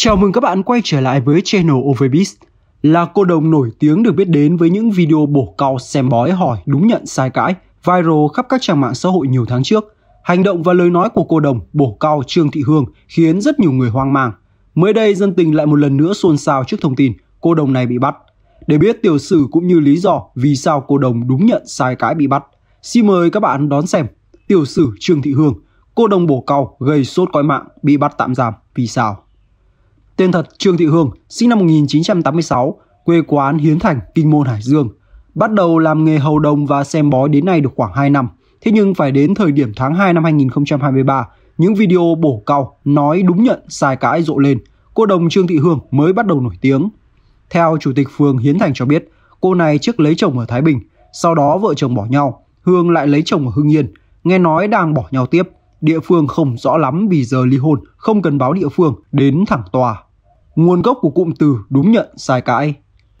Chào mừng các bạn quay trở lại với channel Overbeast, là cô đồng nổi tiếng được biết đến với những video bổ cao xem bói hỏi đúng nhận sai cãi, viral khắp các trang mạng xã hội nhiều tháng trước. Hành động và lời nói của cô đồng bổ cao Trương Thị Hương khiến rất nhiều người hoang mang. Mới đây, dân tình lại một lần nữa xôn xao trước thông tin cô đồng này bị bắt. Để biết tiểu sử cũng như lý do vì sao cô đồng đúng nhận sai cãi bị bắt, xin mời các bạn đón xem tiểu sử Trương Thị Hương, cô đồng bổ cao gây sốt coi mạng bị bắt tạm giam vì sao. Tên thật Trương Thị Hương, sinh năm 1986, quê quán Hiến Thành, Kinh Môn, Hải Dương. Bắt đầu làm nghề hầu đồng và xem bói đến nay được khoảng 2 năm. Thế nhưng phải đến thời điểm tháng 2 năm 2023, những video bổ cao, nói đúng nhận, sai cãi rộ lên. Cô đồng Trương Thị Hương mới bắt đầu nổi tiếng. Theo Chủ tịch phường Hiến Thành cho biết, cô này trước lấy chồng ở Thái Bình, sau đó vợ chồng bỏ nhau, Hương lại lấy chồng ở Hưng Yên. Nghe nói đang bỏ nhau tiếp, địa phương không rõ lắm vì giờ ly hôn, không cần báo địa phương, đến thẳng tòa nguồn gốc của cụm từ đúng nhận sai cãi.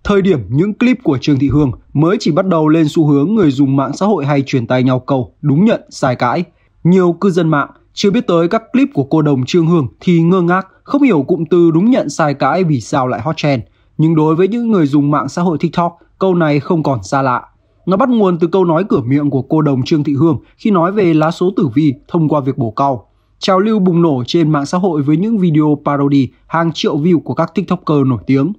Thời điểm những clip của Trương Thị Hương mới chỉ bắt đầu lên xu hướng người dùng mạng xã hội hay truyền tay nhau câu đúng nhận sai cãi, nhiều cư dân mạng chưa biết tới các clip của cô đồng Trương Hương thì ngơ ngác, không hiểu cụm từ đúng nhận sai cãi vì sao lại hot trend. Nhưng đối với những người dùng mạng xã hội TikTok, câu này không còn xa lạ. Nó bắt nguồn từ câu nói cửa miệng của cô đồng Trương Thị Hương khi nói về lá số tử vi thông qua việc bổ cao. Trào lưu bùng nổ trên mạng xã hội với những video parody hàng triệu view của các TikToker nổi tiếng.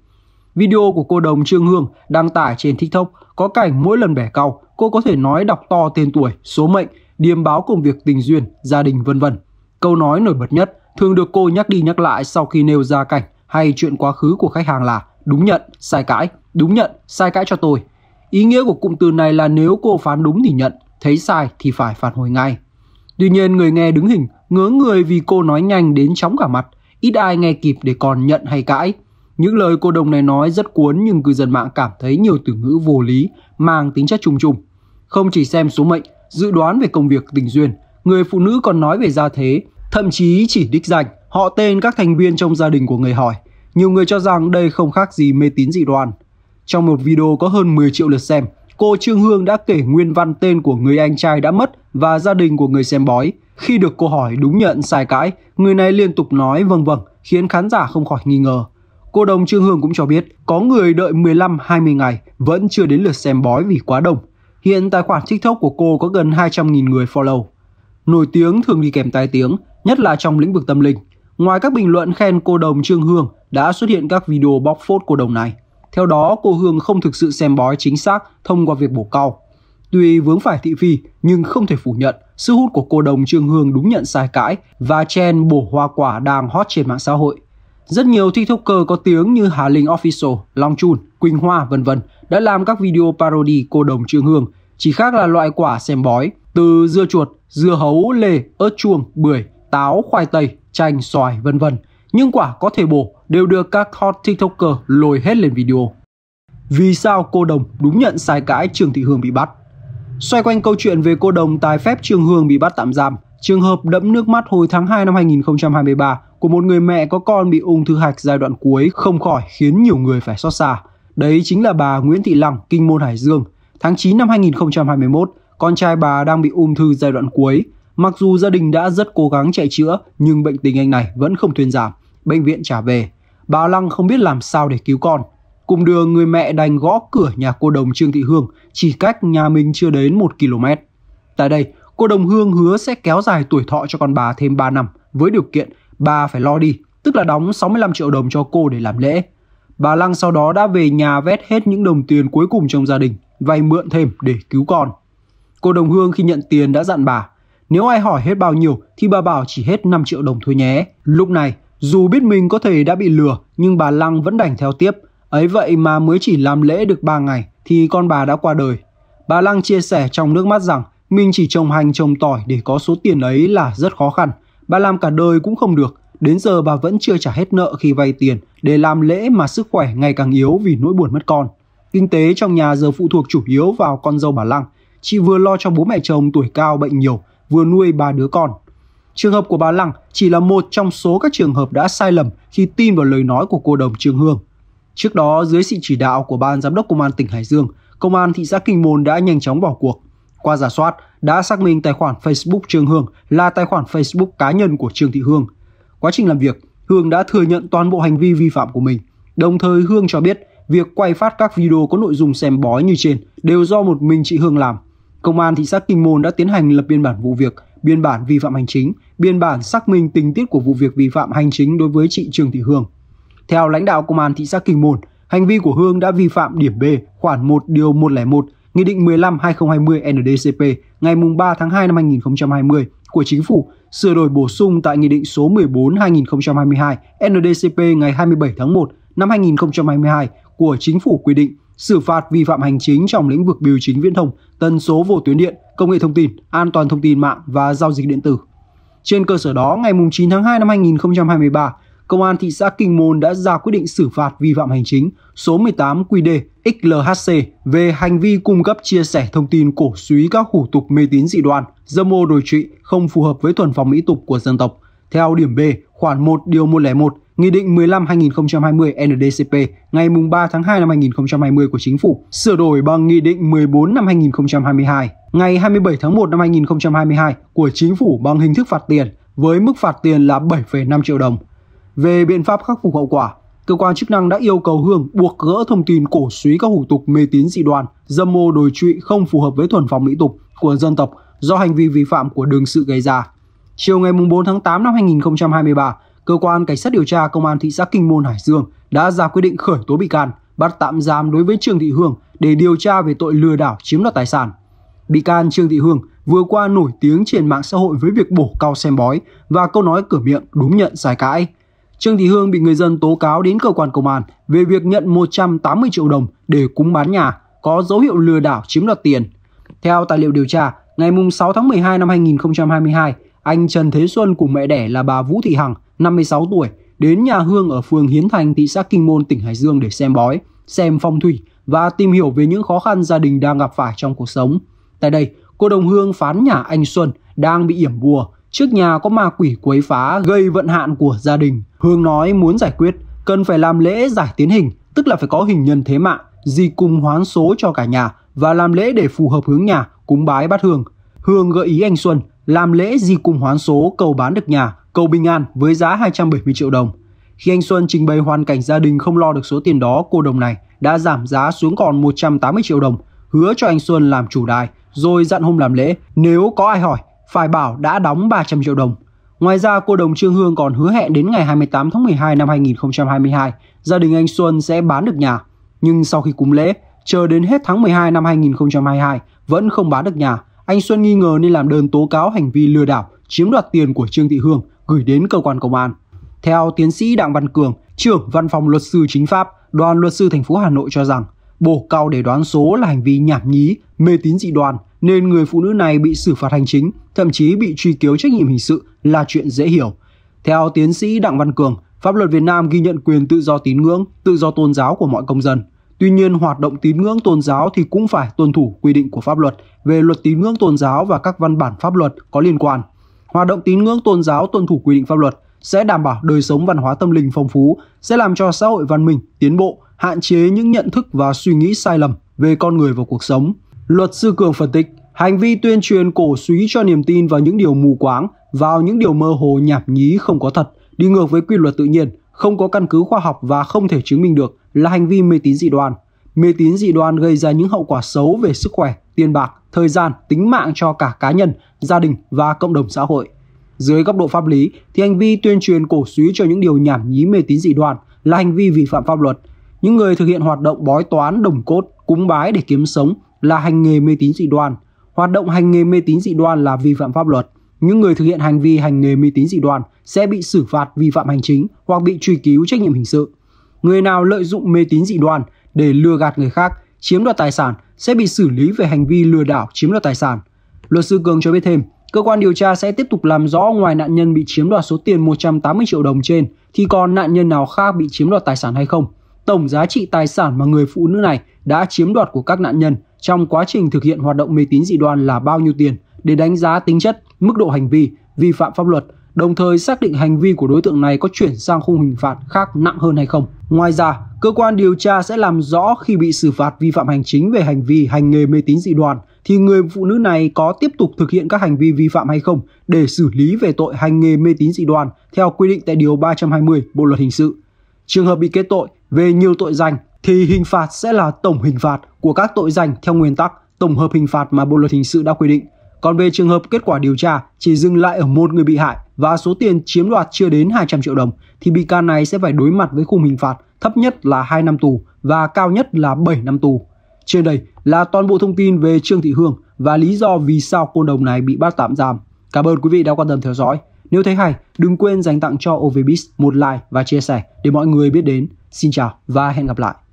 Video của cô đồng Trương Hương đăng tải trên TikTok có cảnh mỗi lần bẻ cau, cô có thể nói đọc to tên tuổi, số mệnh, điềm báo công việc tình duyên, gia đình vân vân. Câu nói nổi bật nhất thường được cô nhắc đi nhắc lại sau khi nêu ra cảnh hay chuyện quá khứ của khách hàng là đúng nhận, sai cãi, đúng nhận, sai cãi cho tôi. Ý nghĩa của cụm từ này là nếu cô phán đúng thì nhận, thấy sai thì phải phản hồi ngay. Tuy nhiên người nghe đứng hình ngớ người vì cô nói nhanh đến chóng cả mặt, ít ai nghe kịp để còn nhận hay cãi. Những lời cô đồng này nói rất cuốn nhưng cư dân mạng cảm thấy nhiều từ ngữ vô lý, mang tính chất trùng trùng. Không chỉ xem số mệnh, dự đoán về công việc tình duyên, người phụ nữ còn nói về gia thế, thậm chí chỉ đích danh, họ tên các thành viên trong gia đình của người hỏi. Nhiều người cho rằng đây không khác gì mê tín dị đoan. Trong một video có hơn 10 triệu lượt xem, cô Trương Hương đã kể nguyên văn tên của người anh trai đã mất và gia đình của người xem bói. Khi được cô hỏi đúng nhận sai cãi, người này liên tục nói vâng vâng, khiến khán giả không khỏi nghi ngờ. Cô đồng Trương Hương cũng cho biết có người đợi 15-20 ngày vẫn chưa đến lượt xem bói vì quá đông. Hiện tài khoản TikTok của cô có gần 200.000 người follow. Nổi tiếng thường đi kèm tai tiếng, nhất là trong lĩnh vực tâm linh. Ngoài các bình luận khen cô đồng Trương Hương, đã xuất hiện các video bóc phốt cô đồng này. Theo đó, cô Hương không thực sự xem bói chính xác thông qua việc bổ cao. Tuy vướng phải thị phi, nhưng không thể phủ nhận, sự hút của cô đồng Trương Hương đúng nhận sai cãi và chen bổ hoa quả đang hot trên mạng xã hội. Rất nhiều TikToker có tiếng như Hà Linh Official, Long Chun, Quỳnh Hoa, vân vân đã làm các video parody cô đồng Trương Hương, chỉ khác là loại quả xem bói, từ dưa chuột, dưa hấu, lê, ớt chuông, bưởi, táo, khoai tây, chanh, xoài, vân vân. Nhưng quả có thể bổ, đều được các hot TikToker lôi hết lên video. Vì sao cô đồng đúng nhận sai cãi trường Thị Hương bị bắt? Xoay quanh câu chuyện về cô đồng tài phép trường Hương bị bắt tạm giam, trường hợp đẫm nước mắt hồi tháng 2 năm 2023 của một người mẹ có con bị ung thư hạch giai đoạn cuối không khỏi khiến nhiều người phải xót xa. Đấy chính là bà Nguyễn Thị Lăng, Kinh Môn Hải Dương. Tháng 9 năm 2021, con trai bà đang bị ung thư giai đoạn cuối. Mặc dù gia đình đã rất cố gắng chạy chữa, nhưng bệnh tình anh này vẫn không thuyên giảm. Bệnh viện trả về, bà Lăng không biết làm sao để cứu con. Cùng đường người mẹ đành gõ cửa nhà cô đồng Trương Thị Hương, chỉ cách nhà mình chưa đến 1 km. Tại đây, cô đồng Hương hứa sẽ kéo dài tuổi thọ cho con bà thêm 3 năm, với điều kiện bà phải lo đi, tức là đóng 65 triệu đồng cho cô để làm lễ. Bà Lăng sau đó đã về nhà vét hết những đồng tiền cuối cùng trong gia đình, vay mượn thêm để cứu con. Cô đồng Hương khi nhận tiền đã dặn bà, nếu ai hỏi hết bao nhiêu thì bà bảo chỉ hết 5 triệu đồng thôi nhé. Lúc này, dù biết mình có thể đã bị lừa, nhưng bà Lăng vẫn đành theo tiếp. Ấy vậy mà mới chỉ làm lễ được 3 ngày thì con bà đã qua đời. Bà Lăng chia sẻ trong nước mắt rằng mình chỉ trồng hành trồng tỏi để có số tiền ấy là rất khó khăn. Bà làm cả đời cũng không được, đến giờ bà vẫn chưa trả hết nợ khi vay tiền để làm lễ mà sức khỏe ngày càng yếu vì nỗi buồn mất con. Kinh tế trong nhà giờ phụ thuộc chủ yếu vào con dâu bà Lăng. Chị vừa lo cho bố mẹ chồng tuổi cao bệnh nhiều, vừa nuôi ba đứa con. Trường hợp của bà Lăng chỉ là một trong số các trường hợp đã sai lầm khi tin vào lời nói của cô đồng Trương Hương. Trước đó, dưới sự chỉ đạo của Ban Giám đốc Công an tỉnh Hải Dương, Công an thị xã Kinh Môn đã nhanh chóng bỏ cuộc. Qua giả soát, đã xác minh tài khoản Facebook Trương Hương là tài khoản Facebook cá nhân của Trương Thị Hương. Quá trình làm việc, Hương đã thừa nhận toàn bộ hành vi vi phạm của mình. Đồng thời Hương cho biết việc quay phát các video có nội dung xem bói như trên đều do một mình chị Hương làm. Công an thị xã Kinh Môn đã tiến hành lập biên bản vụ việc biên bản vi phạm hành chính, biên bản xác minh tình tiết của vụ việc vi phạm hành chính đối với chị Trường Thị Hương. Theo lãnh đạo công an thị xã Kinh Môn, hành vi của Hương đã vi phạm điểm B khoản 1 điều 101 Nghị định 15/2020 e NDCP ngày 3 tháng 2 năm 2020 của Chính phủ sửa đổi bổ sung tại Nghị định số 14/2022 NDCP e ngày 27 tháng 1 năm 2022 của Chính phủ quy định xử phạt vi phạm hành chính trong lĩnh vực biểu chính viễn thông tần số vô tuyến điện, công nghệ thông tin, an toàn thông tin mạng và giao dịch điện tử. Trên cơ sở đó, ngày 9 tháng 2 năm 2023, Công an thị xã Kinh Môn đã ra quyết định xử phạt vi phạm hành chính số 18 QD XLHC về hành vi cung cấp chia sẻ thông tin cổ suý các hủ tục mê tín dị đoan, dâm ô đồi trụy không phù hợp với thuần phong mỹ tục của dân tộc, theo điểm B khoản 1 điều 101 Nghị định 15/2020 NDCP ngày 3 tháng 2 năm 2020 của Chính phủ sửa đổi bằng Nghị định 14 năm 2022 ngày 27 tháng 1 năm 2022 của Chính phủ bằng hình thức phạt tiền với mức phạt tiền là 7,5 triệu đồng. Về biện pháp khắc phục hậu quả, cơ quan chức năng đã yêu cầu Hương buộc gỡ thông tin cổ suý các hủ tục mê tín dị đoan, dâm mô đồi trụy không phù hợp với thuần phong mỹ tục của dân tộc do hành vi vi phạm của Đường sự gây ra chiều ngày 4 tháng 8 năm 2023, cơ quan cảnh sát điều tra công an thị xã Kinh Môn Hải Dương đã ra quyết định khởi tố bị can, bắt tạm giam đối với Trương Thị Hương để điều tra về tội lừa đảo chiếm đoạt tài sản. Bị can Trương Thị Hương vừa qua nổi tiếng trên mạng xã hội với việc bổ cao xem bói và câu nói cửa miệng đúng nhận sai cãi. Trương Thị Hương bị người dân tố cáo đến cơ quan công an về việc nhận 180 triệu đồng để cúng bán nhà, có dấu hiệu lừa đảo chiếm đoạt tiền. Theo tài liệu điều tra, ngày 6 tháng 12 năm 2022, anh Trần Thế Xuân cùng mẹ đẻ là bà Vũ Thị Hằng, 56 tuổi, đến nhà Hương ở phường Hiến Thành, thị xã Kinh Môn, tỉnh Hải Dương để xem bói, xem phong thủy và tìm hiểu về những khó khăn gia đình đang gặp phải trong cuộc sống. Tại đây, cô đồng Hương phán nhà anh Xuân đang bị yểm bùa, trước nhà có ma quỷ quấy phá gây vận hạn của gia đình. Hương nói muốn giải quyết, cần phải làm lễ giải tiến hình, tức là phải có hình nhân thế mạng, di cung hoán số cho cả nhà và làm lễ để phù hợp hướng nhà, cúng bái bát hương. Hương gợi ý anh Xuân làm lễ di cung hoán số cầu bán được nhà, cầu bình an với giá 270 triệu đồng. Khi anh Xuân trình bày hoàn cảnh gia đình không lo được số tiền đó, cô đồng này đã giảm giá xuống còn 180 triệu đồng, hứa cho anh Xuân làm chủ đài, rồi dặn hôm làm lễ, nếu có ai hỏi, phải bảo đã đóng 300 triệu đồng. Ngoài ra, cô đồng Trương Hương còn hứa hẹn đến ngày 28 tháng 12 năm 2022, gia đình anh Xuân sẽ bán được nhà. Nhưng sau khi cúng lễ, chờ đến hết tháng 12 năm 2022 vẫn không bán được nhà, anh Xuân nghi ngờ nên làm đơn tố cáo hành vi lừa đảo, chiếm đoạt tiền của Trương Thị Hương gửi đến cơ quan công an. Theo tiến sĩ Đặng Văn Cường, trưởng văn phòng luật sư chính pháp, đoàn luật sư thành phố Hà Nội cho rằng, bổ cao để đoán số là hành vi nhảm nhí, mê tín dị đoan, nên người phụ nữ này bị xử phạt hành chính, thậm chí bị truy cứu trách nhiệm hình sự là chuyện dễ hiểu. Theo tiến sĩ Đặng Văn Cường, pháp luật Việt Nam ghi nhận quyền tự do tín ngưỡng, tự do tôn giáo của mọi công dân. Tuy nhiên, hoạt động tín ngưỡng tôn giáo thì cũng phải tuân thủ quy định của pháp luật về luật tín ngưỡng tôn giáo và các văn bản pháp luật có liên quan. Hoạt động tín ngưỡng tôn giáo tuân thủ quy định pháp luật sẽ đảm bảo đời sống văn hóa tâm linh phong phú, sẽ làm cho xã hội văn minh tiến bộ, hạn chế những nhận thức và suy nghĩ sai lầm về con người và cuộc sống. Luật sư Cường phân tích, hành vi tuyên truyền cổ suý cho niềm tin vào những điều mù quáng, vào những điều mơ hồ nhảm nhí không có thật, đi ngược với quy luật tự nhiên, không có căn cứ khoa học và không thể chứng minh được là hành vi mê tín dị đoan. Mê tín dị đoan gây ra những hậu quả xấu về sức khỏe, tiền bạc, thời gian, tính mạng cho cả cá nhân, gia đình và cộng đồng xã hội. Dưới góc độ pháp lý thì hành vi tuyên truyền cổ suý cho những điều nhảm nhí mê tín dị đoan là hành vi vi phạm pháp luật. Những người thực hiện hoạt động bói toán, đồng cốt, cúng bái để kiếm sống là hành nghề mê tín dị đoan. Hoạt động hành nghề mê tín dị đoan là vi phạm pháp luật. Những người thực hiện hành vi hành nghề mê tín dị đoan sẽ bị xử phạt vi phạm hành chính hoặc bị truy cứu trách nhiệm hình sự người nào lợi dụng mê tín dị đoan để lừa gạt người khác, chiếm đoạt tài sản sẽ bị xử lý về hành vi lừa đảo chiếm đoạt tài sản. Luật sư Cường cho biết thêm, cơ quan điều tra sẽ tiếp tục làm rõ ngoài nạn nhân bị chiếm đoạt số tiền 180 triệu đồng trên thì còn nạn nhân nào khác bị chiếm đoạt tài sản hay không. Tổng giá trị tài sản mà người phụ nữ này đã chiếm đoạt của các nạn nhân trong quá trình thực hiện hoạt động mê tín dị đoan là bao nhiêu tiền để đánh giá tính chất, mức độ hành vi vi phạm pháp luật đồng thời xác định hành vi của đối tượng này có chuyển sang khung hình phạt khác nặng hơn hay không. Ngoài ra, cơ quan điều tra sẽ làm rõ khi bị xử phạt vi phạm hành chính về hành vi hành nghề mê tín dị đoan thì người phụ nữ này có tiếp tục thực hiện các hành vi vi phạm hay không để xử lý về tội hành nghề mê tín dị đoan theo quy định tại điều 320 Bộ luật hình sự. Trường hợp bị kết tội về nhiều tội danh thì hình phạt sẽ là tổng hình phạt của các tội danh theo nguyên tắc tổng hợp hình phạt mà Bộ luật hình sự đã quy định. Còn về trường hợp kết quả điều tra chỉ dừng lại ở một người bị hại và số tiền chiếm đoạt chưa đến 200 triệu đồng, thì bị can này sẽ phải đối mặt với khung hình phạt thấp nhất là 2 năm tù và cao nhất là 7 năm tù. Trên đây là toàn bộ thông tin về Trương Thị Hương và lý do vì sao cô đồng này bị bắt tạm giam. Cảm ơn quý vị đã quan tâm theo dõi. Nếu thấy hay, đừng quên dành tặng cho OVBIS một like và chia sẻ để mọi người biết đến. Xin chào và hẹn gặp lại.